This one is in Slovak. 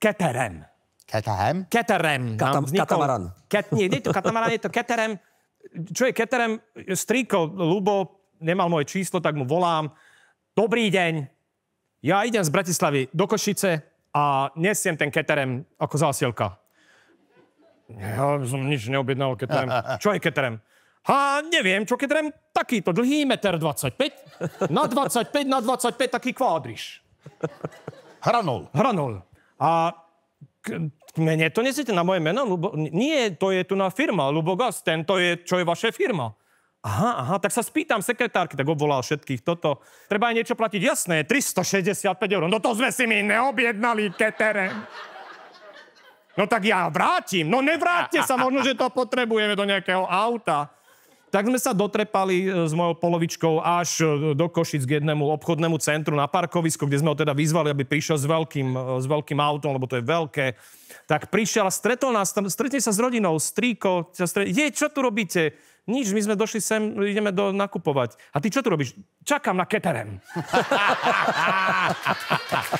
keterem. Keterem? Keterem. Katam, vznikol, katamaran. Ket, nie, nie je to katamaran, je to keterem. Čo je keterem? Strýko Lubo nemal moje číslo, tak mu volám. Dobrý deň, ja idem z Bratislavy do Košice a nesiem ten keterem ako zásielka. Ja som nič neobjednal keterem. Čo je keterem? A neviem, čo keterem, takýto dlhý, meter 25, na 25, na 25, taký kvádriš. Hranol. Hranol. A mene to nesiete na moje meno? Lubo, nie, to je tu na firma, Lubogaz, tento je, čo je vaše firma. Aha, aha, tak sa spýtam sekretárky, tak obvolal všetkých toto. Treba aj niečo platiť, jasné, 365 eur. No to sme si mi neobjednali, ketere. No tak ja vrátim. No nevráťte sa, možno, že to potrebujeme do nejakého auta tak sme sa dotrepali e, s mojou polovičkou až e, do Košic k jednému obchodnému centru na parkovisko, kde sme ho teda vyzvali, aby prišiel s veľkým, e, s veľkým autom, lebo to je veľké. Tak prišiel a stretol nás tam, stretne sa s rodinou, strýko, stretne, je, čo tu robíte? Nič, my sme došli sem, ideme do nakupovať. A ty čo tu robíš? Čakám na keterem.